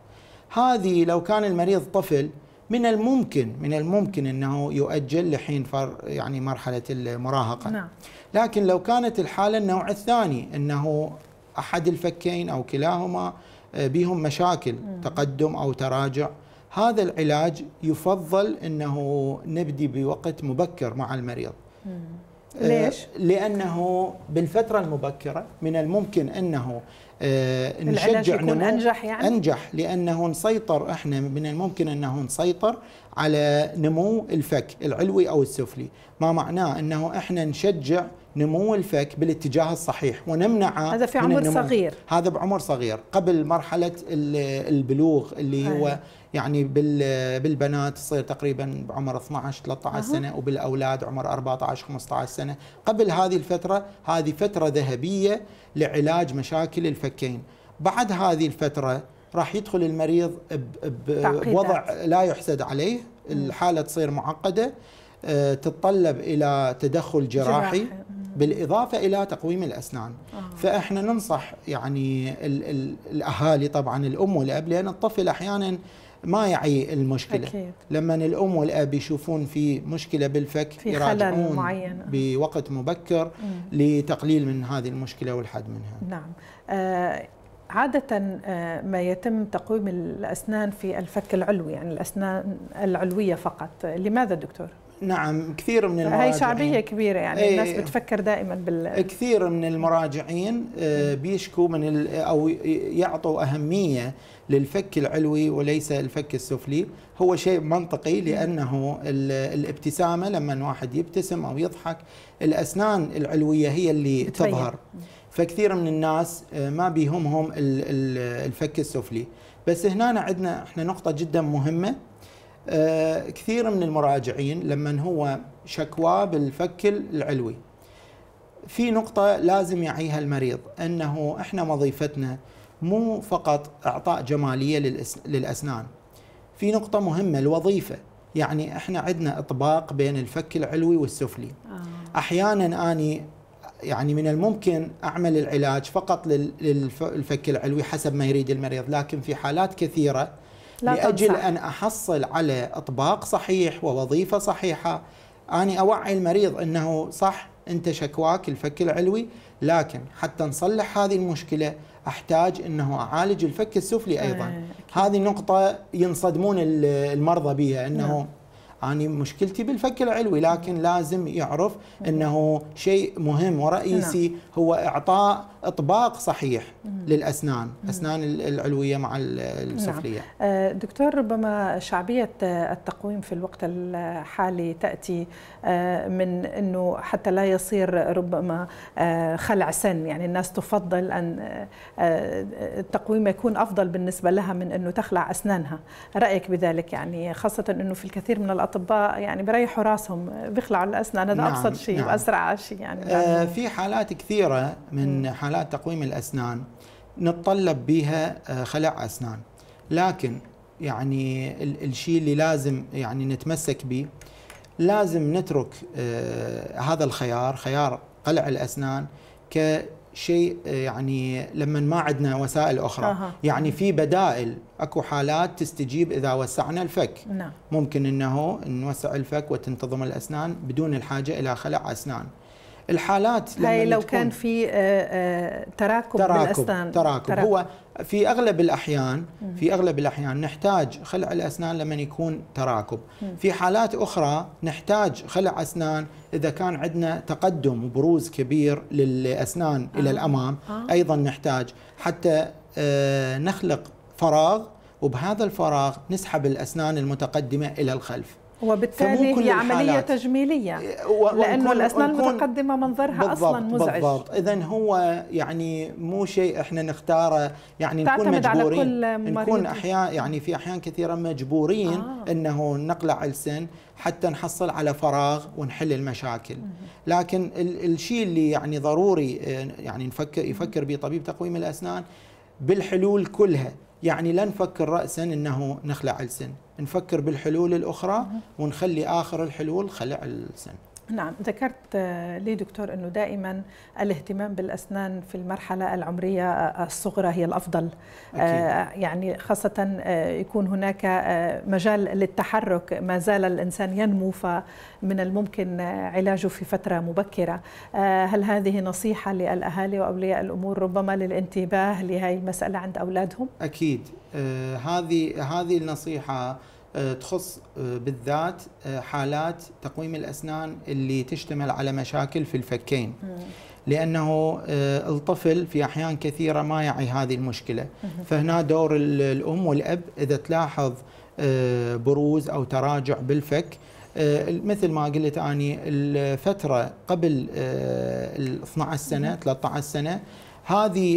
هذه لو كان المريض طفل من الممكن من الممكن انه يؤجل لحين فر يعني مرحله المراهقه نعم. لكن لو كانت الحاله النوع الثاني انه احد الفكين او كلاهما آه، بهم مشاكل مم. تقدم او تراجع هذا العلاج يفضل انه نبدي بوقت مبكر مع المريض مم. آه، ليش؟ لأنه بالفترة المبكرة من الممكن أنه آه، نشجع يكون أنجح يعني؟ أنجح لأنه نسيطر إحنا من الممكن أنه نسيطر على نمو الفك العلوي أو السفلي ما معناه أنه إحنا نشجع نمو الفك بالاتجاه الصحيح ونمنعه هذا في عمر صغير هذا بعمر صغير قبل مرحلة البلوغ اللي هو أيه. يعني بالبنات تصير تقريبا بعمر 12 13 أه. سنه وبالاولاد عمر 14 15 سنه قبل هذه الفتره هذه فتره ذهبيه لعلاج مشاكل الفكين بعد هذه الفتره راح يدخل المريض بوضع لا يحسد عليه الحاله تصير معقده آه، تتطلب الى تدخل جراحي, جراحي. بالاضافه الى تقويم الاسنان آه. فاحنا ننصح يعني الاهالي طبعا الام والاب لان الطفل احيانا ما يعي المشكله أكيد. لما الام والاب يشوفون في مشكله بالفك في يراجعون معين. بوقت مبكر مم. لتقليل من هذه المشكله والحد منها نعم آه عادة آه، ما يتم تقويم الأسنان في الفك العلوي يعني الأسنان العلوية فقط لماذا دكتور؟ نعم كثير من المراجعين هي شعبية كبيرة يعني ايه الناس بتفكر دائما بال كثير من المراجعين آه، بيشكوا من أو يعطوا أهمية للفك العلوي وليس الفك السفلي هو شيء منطقي لأنه الابتسامة لما واحد يبتسم أو يضحك الأسنان العلوية هي اللي بتبين. تظهر فكثير من الناس آه، ما بيهمهم الفك السفلي بس هنا عندنا احنا نقطة جدا مهمة آه، كثير من المراجعين لما هو شكواه بالفك العلوي في نقطة لازم يعيها المريض أنه إحنا وظيفتنا مو فقط إعطاء جمالية للأسنان في نقطة مهمة الوظيفة يعني إحنا عندنا إطباق بين الفك العلوي والسفلي آه. أحيانا أني يعني من الممكن أعمل العلاج فقط للفك العلوي حسب ما يريد المريض لكن في حالات كثيرة لا لأجل تنسى. أن أحصل على إطباق صحيح ووظيفة صحيحة أنا أوعي المريض أنه صح أنت شكواك الفك العلوي لكن حتى نصلح هذه المشكلة أحتاج أنه أعالج الفك السفلي آه، أيضا آه، هذه نقطة ينصدمون المرضى بها أنه نعم. أنا مشكلتي بالفك العلوي لكن لازم يعرف نعم. أنه شيء مهم ورئيسي نعم. هو إعطاء اطباق صحيح للاسنان اسنان العلويه مع السفليه نعم. آه، دكتور ربما شعبيه التقويم في الوقت الحالي تاتي آه، من انه حتى لا يصير ربما آه، خلع سن يعني الناس تفضل ان التقويم يكون افضل بالنسبه لها من انه تخلع اسنانها رايك بذلك يعني خاصه انه في الكثير من الاطباء يعني بريحوا راسهم بيخلعوا الاسنان هذا نعم. ابسط شيء نعم. واسرع شيء يعني, يعني في حالات كثيره من حالات عمليات تقويم الاسنان نتطلب بها آه، خلع اسنان لكن يعني الشيء اللي لازم يعني نتمسك به لازم نترك آه، هذا الخيار خيار قلع الاسنان كشيء آه، يعني لما ما عندنا وسائل اخرى أه. يعني في بدائل اكو حالات تستجيب اذا وسعنا الفك نعم. ممكن انه نوسع الفك وتنتظم الاسنان بدون الحاجه الى خلع اسنان الحالات لما هاي لو كان في آه، آه، تراكم, تراكم بالاسنان تراكم, تراكم هو في اغلب الاحيان في اغلب الاحيان نحتاج خلع الاسنان لما يكون تراكم في حالات اخرى نحتاج خلع اسنان اذا كان عندنا تقدم وبروز كبير للاسنان آه. الى الامام آه. ايضا نحتاج حتى آه، نخلق فراغ وبهذا الفراغ نسحب الاسنان المتقدمه الى الخلف وبالتالي هي عملية الحالات. تجميلية لأنه الأسنان المتقدمة منظرها بالضبط أصلا مزعج بالضبط إذا هو يعني مو شيء إحنا نختاره يعني نكون مجبورين على كل نكون أحيان يعني في أحيان كثيرة مجبورين آه. أنه نقلع ألسن حتى نحصل على فراغ ونحل المشاكل لكن الشيء اللي يعني ضروري آه، يعني نفكر يفكر به طبيب تقويم الأسنان بالحلول كلها يعني لا نفكر رأسا أنه نخلع ألسن نفكر بالحلول الأخرى ونخلي آخر الحلول خلع السن نعم ذكرت آه، لي دكتور أنه دائما الاهتمام بالأسنان في المرحلة العمرية آه، الصغرى هي الأفضل آه، أكيد. يعني خاصة يكون هناك مجال للتحرك ما زال الإنسان ينمو فمن الممكن علاجه في فترة مبكرة هل هذه نصيحة للأهالي وأولياء الأمور ربما للانتباه لهذه المسألة عند أولادهم؟ أكيد هذه هذه النصيحة آه، تخص آه، بالذات آه، حالات تقويم الأسنان اللي تشتمل على مشاكل في الفكين لأنه الطفل في أحيان كثيرة ما يعي هذه المشكلة فهنا دور الأم والأب إذا تلاحظ بروز أو تراجع بالفك مثل ما قلت أني الفترة قبل 12 سنة 13 سنة هذه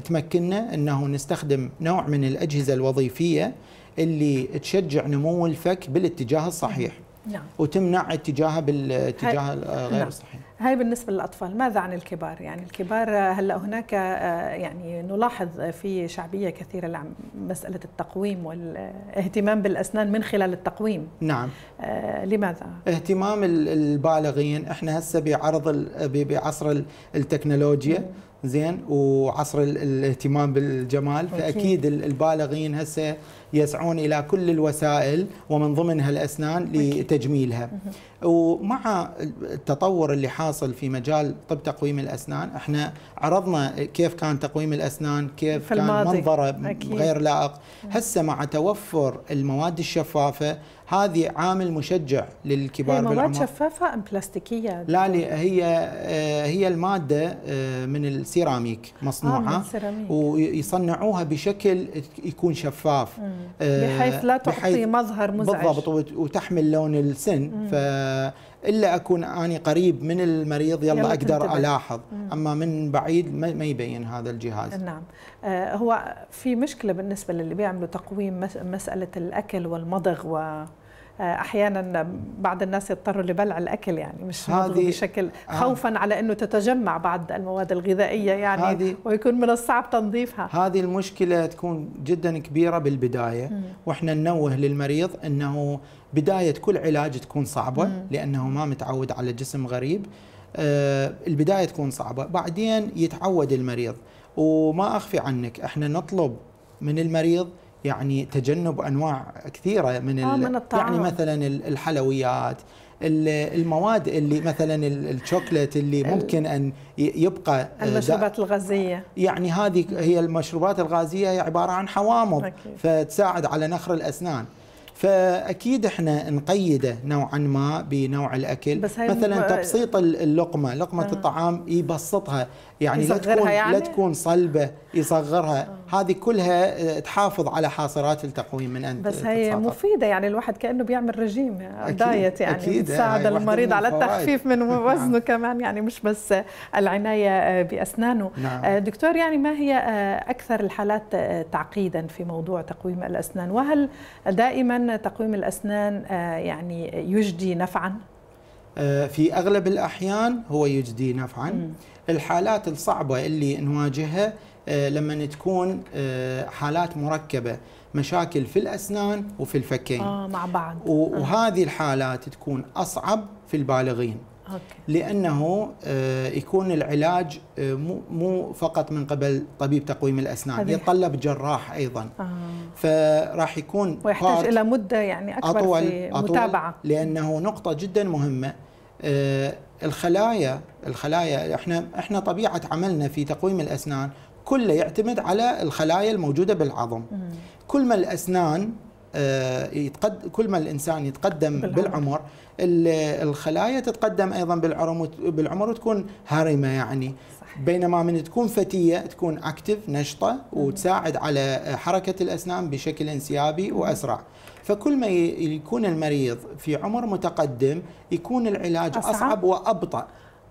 تمكننا أنه نستخدم نوع من الأجهزة الوظيفية اللي تشجع نمو الفك بالاتجاه الصحيح نعم. نعم. وتمنع اتجاهها بالاتجاه غير نعم. الصحيح هاي بالنسبة للأطفال ماذا عن الكبار يعني الكبار آه، هلأ هناك آه، يعني نلاحظ في شعبية كثيرة لعم مسألة التقويم والاهتمام بالأسنان من خلال التقويم نعم آه لماذا؟ اهتمام البالغين احنا هسه بعرض بعصر التكنولوجيا نعم. زين وعصر الاهتمام بالجمال فاكيد البالغين هسه يسعون إلى كل الوسائل ومن ضمنها الأسنان لتجميلها ومع التطور اللي حاصل في مجال طب تقويم الأسنان احنا عرضنا كيف كان تقويم الأسنان كيف كان منظره غير لائق هسه مع توفر المواد الشفافة هذه عامل مشجع للكبار هي مواد بالعمر مواد شفافة أم بلاستيكية؟ لا لا هي آه، هي المادة آه، من السيراميك مصنوعة آه من السيراميك. ويصنعوها بشكل يكون شفاف مم. بحيث لا آه، تعطي بحيث مظهر مزعج بالضبط وتحمل لون السن مم. فإلا أكون أنا قريب من المريض يلا, يلا أقدر تنتبه. ألاحظ مم. أما من بعيد ما يبين هذا الجهاز نعم آه، هو في مشكلة بالنسبة للي بيعملوا تقويم مسألة الأكل والمضغ و آه، احيانا بعض الناس يضطروا لبلع الاكل يعني مش بشكل آه. خوفا على انه تتجمع بعض المواد الغذائيه يعني ويكون من الصعب تنظيفها هذه المشكله تكون جدا كبيره بالبدايه مم. واحنا ننوه للمريض انه بدايه كل علاج تكون صعبه مم. لانه ما متعود على جسم غريب آه البدايه تكون صعبه بعدين يتعود المريض وما اخفي عنك احنا نطلب من المريض يعني تجنب انواع كثيره من, آه من الطعام. يعني مثلا الحلويات المواد اللي مثلا الشوكليت اللي ممكن ان يبقى آه، المشروبات الغازيه يعني هذه هي المشروبات الغازيه هي عباره عن حوامض أكيد. فتساعد على نخر الاسنان فاكيد احنا نقيده نوعا ما بنوع الاكل بس مثلا تبسيط اللقمه لقمه آه. الطعام يبسطها يعني لا تكون يعني؟ لا تكون صلبه يصغرها آه. هذه كلها آه، تحافظ على حاصرات التقويم من ان بس آه، هي تتساطر. مفيده يعني الواحد كانه بيعمل رجيم آه، دايت يعني أكيد. تساعد المريض على التخفيف من نعم. وزنه كمان يعني مش بس العنايه باسنانه نعم. دكتور يعني ما هي اكثر الحالات تعقيدا في موضوع تقويم الاسنان وهل دائما تقويم الاسنان يعني يجدي نفعا في اغلب الاحيان هو يجدي نفعا الحالات الصعبه اللي نواجهها آه، لما تكون آه، حالات مركبه مشاكل في الاسنان وفي الفكين آه مع بعض آه. وهذه الحالات تكون اصعب في البالغين أوكي. لانه يكون العلاج مو فقط من قبل طبيب تقويم الاسنان يتطلب جراح ايضا آه. فراح يكون ويحتاج الى مده يعني اكبر أطول في متابعه أطول لانه نقطه جدا مهمه الخلايا الخلايا احنا احنا طبيعه عملنا في تقويم الاسنان كله يعتمد على الخلايا الموجودة بالعظم كل ما الأسنان آه، يتقد... كل ما الانسان يتقدم بالعمر, بالعمر الخلايا تتقدم ايضا بالعمر وتكون هارمه يعني صح. بينما من تكون فتيه تكون اكتف نشطه وتساعد على حركه الاسنان بشكل انسيابي واسرع فكل ما يكون المريض في عمر متقدم يكون العلاج اصعب, أصعب وابطا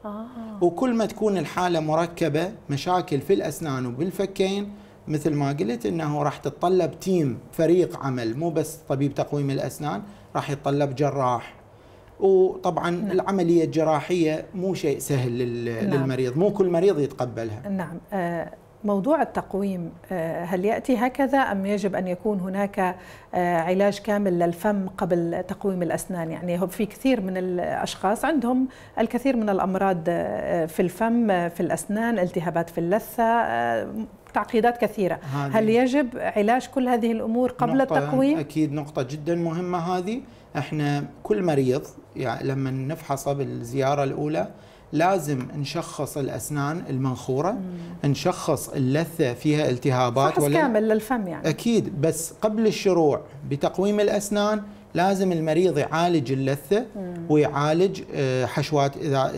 آه. وكل ما تكون الحالة مركبة مشاكل في الأسنان وبالفكين مثل ما قلت انه راح تتطلب تيم فريق عمل مو بس طبيب تقويم الاسنان راح يتطلب جراح وطبعا نعم. العمليه الجراحيه مو شيء سهل لل... نعم. للمريض مو كل مريض يتقبلها نعم آه، موضوع التقويم آه، هل ياتي هكذا ام يجب ان يكون هناك آه، علاج كامل للفم قبل تقويم الاسنان يعني في كثير من الاشخاص عندهم الكثير من الامراض آه، في الفم في الاسنان التهابات في اللثه تعقيدات كثيره هل يجب علاج كل هذه الامور قبل التقويم اكيد نقطه جدا مهمه هذه احنا كل مريض يعني لما نفحصه بالزياره الاولى لازم نشخص الاسنان المنخوره مم. نشخص اللثه فيها التهابات ولا كامل للفم يعني اكيد بس قبل الشروع بتقويم الاسنان لازم المريض يعالج اللثه مم. ويعالج آه، حشوات اذا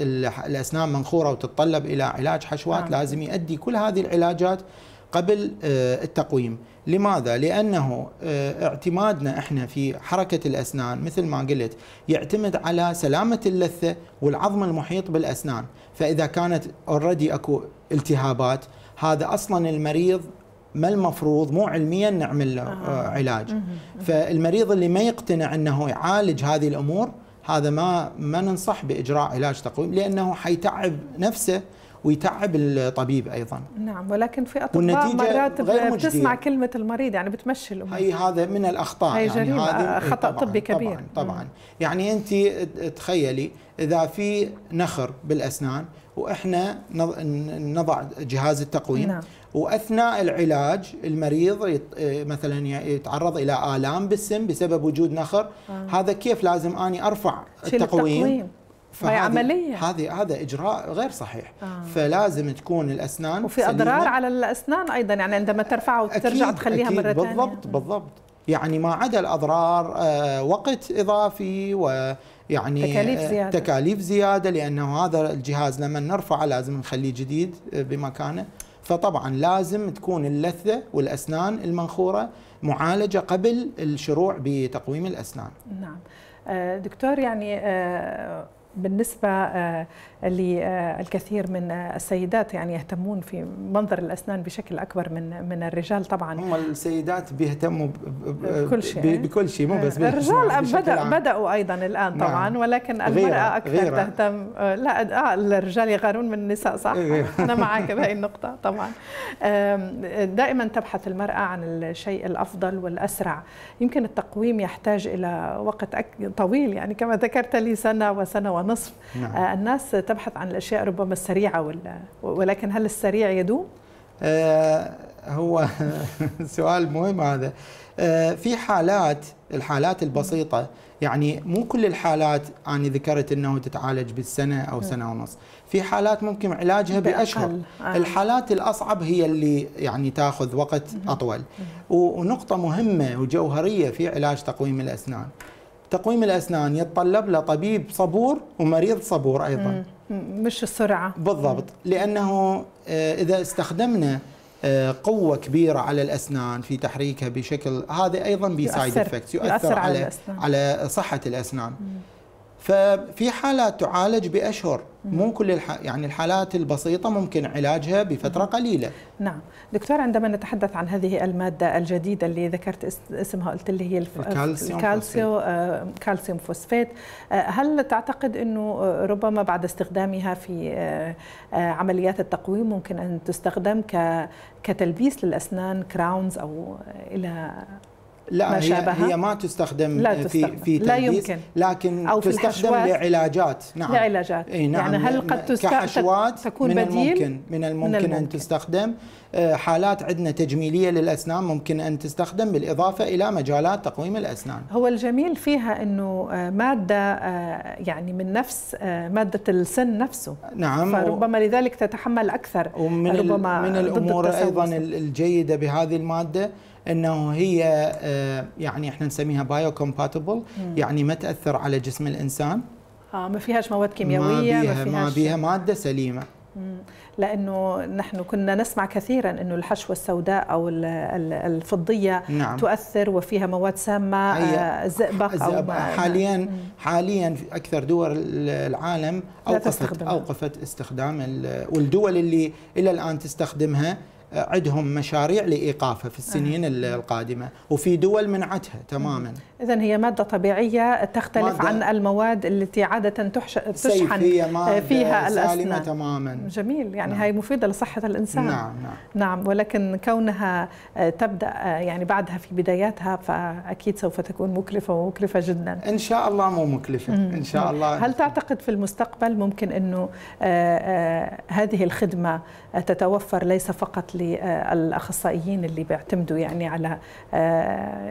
الاسنان منخوره وتتطلب الى علاج حشوات مم. نعم. لازم يؤدي كل هذه العلاجات قبل آه، التقويم لماذا؟ لأنه آه، اعتمادنا احنا في حركة الأسنان مثل ما قلت يعتمد على سلامة اللثة والعظم المحيط بالأسنان فإذا كانت اوريدي اكو التهابات هذا أصلا المريض ما المفروض مو علميا نعمل له آه. علاج فالمريض اللي ما يقتنع انه يعالج هذه الامور هذا ما ما ننصح باجراء علاج تقويم لانه حيتعب نفسه ويتعب الطبيب ايضا نعم ولكن في اطباء مرات بتسمع كلمه المريض يعني بتمشي الامور هي هذا من الاخطاء هي يعني هذا إيه، خطا طبعاً طبي كبير طبعا, طبعاً نعم. يعني انت تخيلي اذا في نخر بالاسنان واحنا نضع جهاز التقويم نعم. واثناء العلاج المريض مثلا يتعرض الى الام بالسن بسبب وجود نخر آه. هذا كيف لازم اني ارفع التقويم, التقويم. فهي عمليه هذه هذا اجراء غير صحيح آه. فلازم تكون الاسنان وفي سليمة. اضرار على الاسنان ايضا يعني عندما ترفعها وترجع أكيد تخليها أكيد مره ثانيه بالضبط تانية. بالضبط يعني ما عدا الاضرار آه، وقت اضافي و يعني تكاليف آه، زيادة. تكاليف زيادة لأنه هذا الجهاز لما نرفعه لازم نخليه جديد آه، بمكانه فطبعا لازم تكون اللثة والأسنان المنخورة معالجة قبل الشروع بتقويم الأسنان نعم دكتور يعني بالنسبة آه، للكثير من السيدات يعني يهتمون في منظر الأسنان بشكل أكبر من من الرجال طبعا هم السيدات بيهتموا بكل شيء بكل شيء مو بس آه، الرجال بدأ بدأوا أيضا الآن نعم. طبعا نعم. ولكن المرأة أكثر غيرة. تهتم آه، لا آه الرجال يغارون من النساء صح إيه. أنا معك بهي النقطة طبعا دائما تبحث المرأة عن الشيء الأفضل والأسرع يمكن التقويم يحتاج إلى وقت طويل يعني كما ذكرت لي سنة وسنة ونصف نعم. آه، الناس تبحث عن الأشياء ربما السريعة ولكن هل السريع يدوم؟ آه، هو سؤال مهم هذا آه، في حالات الحالات البسيطة يعني مو كل الحالات أنا ذكرت أنه تتعالج بالسنة أو سنة ونص في حالات ممكن علاجها بأشهر الحالات الأصعب هي اللي يعني تأخذ وقت أطول ونقطة مهمة وجوهرية في علاج تقويم الأسنان تقويم الأسنان يتطلب له طبيب صبور ومريض صبور أيضا مش السرعة بالضبط لأنه آه، إذا استخدمنا آه، قوة كبيرة على الأسنان في تحريكها بشكل هذا أيضا بيسايد افكتس يؤثر, يؤثر على على, الأسنان. على صحة الأسنان مم. ففي حالات تعالج بأشهر مو كل الح... يعني الحالات البسيطة ممكن علاجها بفترة قليلة نعم دكتور عندما نتحدث عن هذه المادة الجديدة اللي ذكرت اسمها قلت لي هي الف... الكالسيوم الكالسيو... فوسفيت. آه، كالسيوم فوسفيت آه، هل تعتقد أنه ربما بعد استخدامها في آه، عمليات التقويم ممكن أن تستخدم ك... كتلبيس للأسنان كراونز أو إلى لا ما شابهها هي ما تستخدم لا تستخدم. في في لا يمكن لكن أو في تستخدم لعلاجات نعم لعلاجات اي نعم يعني هل قد كحشوات تكون من بديل الممكن من الممكن, من الممكن ان تستخدم آه، حالات عندنا تجميليه للاسنان ممكن ان تستخدم بالاضافه الى مجالات تقويم الاسنان هو الجميل فيها انه آه، ماده آه، يعني من نفس ماده السن نفسه نعم فربما لذلك تتحمل اكثر ومن ربما من الامور ايضا الجيده بهذه الماده انه هي آه، يعني احنا نسميها بايو كومباتبل يعني ما تاثر على جسم الانسان اه ما فيهاش مواد كيميائيه ما بيها ما, ما ماده سليمه لانه نحن كنا نسمع كثيرا انه الحشوه السوداء او الفضيه نعم. تؤثر وفيها مواد سامه آه، زئبق او حاليا نعم. حاليا اكثر دول العالم اوقفت اوقفت استخدام والدول اللي الى الان تستخدمها عندهم مشاريع لايقافه في السنين القادمه وفي دول منعتها تماما إذا هي مادة طبيعية تختلف مادة عن المواد التي عادة تشحن آه، فيها الأسنان سالمة تماما جميل يعني نعم. هي مفيدة لصحة الإنسان نعم نعم نعم ولكن كونها آه، تبدأ آه، يعني بعدها في بداياتها فأكيد سوف تكون مكلفة ومكلفة جدا إن شاء الله مو مكلفة إن شاء نعم. الله هل تعتقد في المستقبل ممكن أنه هذه الخدمة تتوفر ليس فقط للأخصائيين اللي بيعتمدوا يعني على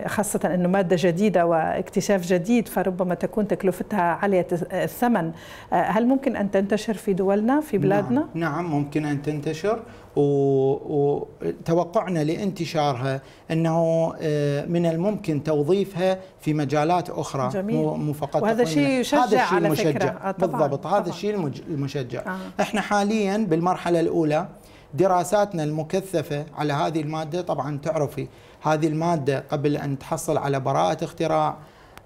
خاصة أنه مادة جديدة جديدة واكتشاف جديد فربما تكون تكلفتها عالية الثمن آه، هل ممكن أن تنتشر في دولنا في نعم، بلادنا؟ نعم, نعم ممكن أن تنتشر وتوقعنا لانتشارها أنه آه، من الممكن توظيفها في مجالات أخرى جميل. مو فقط وهذا شيء يشجع هذا الشيء على المشجع فكرة. آه، طبعاً. بالضبط طبعاً. هذا الشيء المشجع آه. احنا حاليا بالمرحلة الأولى دراساتنا المكثفة على هذه المادة طبعا تعرفي هذه المادة قبل أن تحصل على براءة اختراع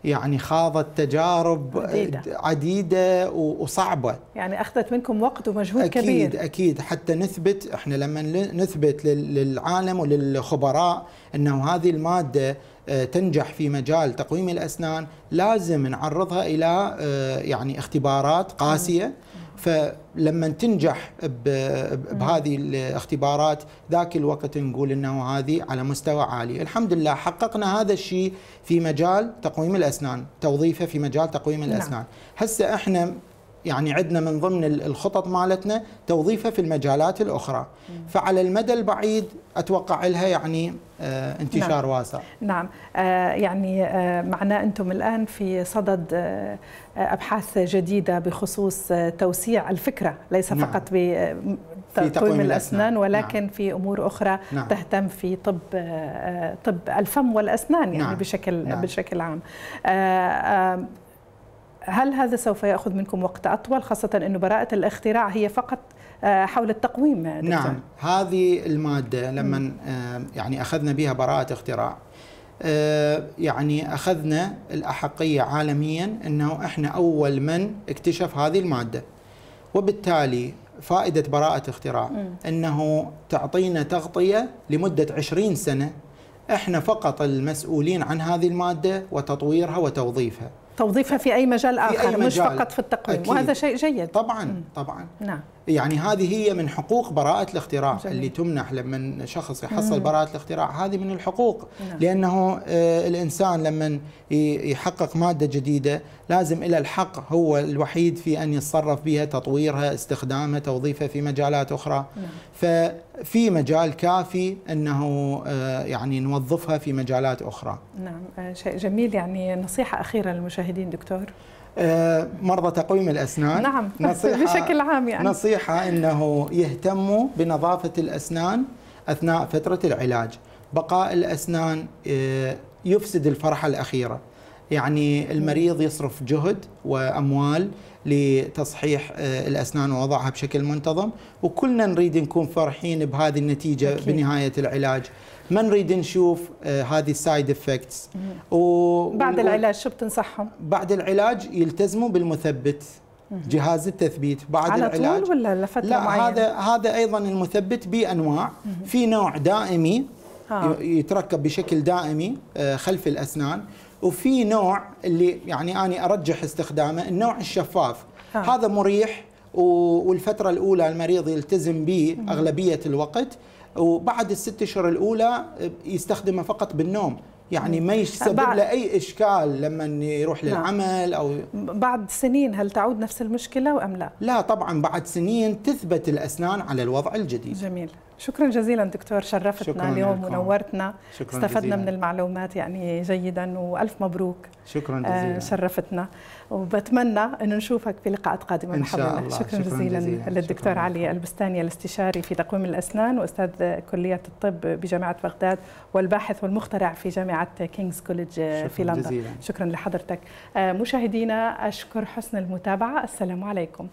يعني خاضت تجارب عديدة, عديدة وصعبة يعني أخذت منكم وقت ومجهود أكيد كبير أكيد أكيد حتى نثبت إحنا لما نثبت للعالم وللخبراء أنه هذه المادة آه، تنجح في مجال تقويم الأسنان لازم نعرضها إلى آه، يعني اختبارات قاسية فلما تنجح بهذه الاختبارات ذاك الوقت نقول انه هذه على مستوى عالي الحمد لله حققنا هذا الشيء في مجال تقويم الاسنان توظيفه في مجال تقويم نعم. الاسنان هسه احنا يعني عندنا من ضمن الخطط مالتنا توظيفها في المجالات الاخرى فعلى المدى البعيد اتوقع لها يعني آه، انتشار نعم. واسع نعم آه، يعني آه، معناه انتم الان في صدد ابحاث جديده بخصوص توسيع الفكره ليس نعم. فقط في تقويم الأسنان نعم. ولكن نعم. في أمور أخرى نعم. تهتم في طب طب الفم والأسنان يعني نعم. بشكل نعم. بشكل عام هل هذا سوف ياخذ منكم وقت اطول خاصه انه براءه الاختراع هي فقط آه، حول التقويم دكتور. نعم هذه الماده لما آه، يعني اخذنا بها براءه اختراع آه، يعني اخذنا الاحقيه عالميا انه احنا اول من اكتشف هذه الماده وبالتالي فائده براءه اختراع انه تعطينا تغطيه لمده 20 سنه احنا فقط المسؤولين عن هذه الماده وتطويرها وتوظيفها توظيفها في اي مجال اخر أي مجال. مش فقط في التقويم أكيد. وهذا شيء جيد طبعا م. طبعا نعم يعني هذه هي من حقوق براءة الاختراع جميل. اللي تمنح لما شخص يحصل براءة الاختراع هذه من الحقوق نعم. لأنه آه، الإنسان لما يحقق مادة جديدة لازم إلى الحق هو الوحيد في أن يتصرف بها تطويرها استخدامها توظيفها في مجالات أخرى نعم. ففي مجال كافي أنه آه، يعني نوظفها في مجالات أخرى نعم آه، شيء جميل يعني نصيحة أخيرة للمشاهدين دكتور مرضى تقويم الأسنان نعم نصيحة بشكل عام يعني نصيحة أنه يهتموا بنظافة الأسنان أثناء فترة العلاج بقاء الأسنان آه، يفسد الفرحة الأخيرة يعني المريض يصرف جهد وأموال لتصحيح آه، الأسنان ووضعها بشكل منتظم وكلنا نريد نكون فرحين بهذه النتيجة أكيد. بنهاية العلاج ما نريد نشوف آه، هذه السايد افكتس بعد العلاج شو بتنصحهم بعد العلاج يلتزموا بالمثبت جهاز التثبيت بعد على العلاج على طول ولا لفتره لا معين. هذا هذا ايضا المثبت بانواع في نوع دائمي ها. يتركب بشكل دائمي آه، خلف الاسنان وفي نوع اللي يعني انا ارجح استخدامه النوع الشفاف ها. هذا مريح والفتره الاولى المريض يلتزم به اغلبيه الوقت وبعد الست اشهر الاولى آه، يستخدمها فقط بالنوم يعني ما يسبب له اي اشكال لما يروح نعم. للعمل او بعد سنين هل تعود نفس المشكله ام لا؟ لا طبعا بعد سنين تثبت الاسنان على الوضع الجديد. جميل. شكرا جزيلا دكتور شرفتنا شكراً اليوم لكم. ونورتنا شكراً استفدنا جزيلاً. من المعلومات يعني جيدا والف مبروك شكرا آه، جزيلا آه شرفتنا وبتمنى انه نشوفك في لقاءات قادمه ان شاء الله شكرا, شكرا جزيلا, جزيلاً. للدكتور شكراً. علي البستاني الاستشاري في تقويم الاسنان واستاذ كليه الطب بجامعه بغداد والباحث والمخترع في جامعه كينجز كوليدج آه، في لندن جزيلاً. شكرا لحضرتك آه مشاهدينا اشكر حسن المتابعه السلام عليكم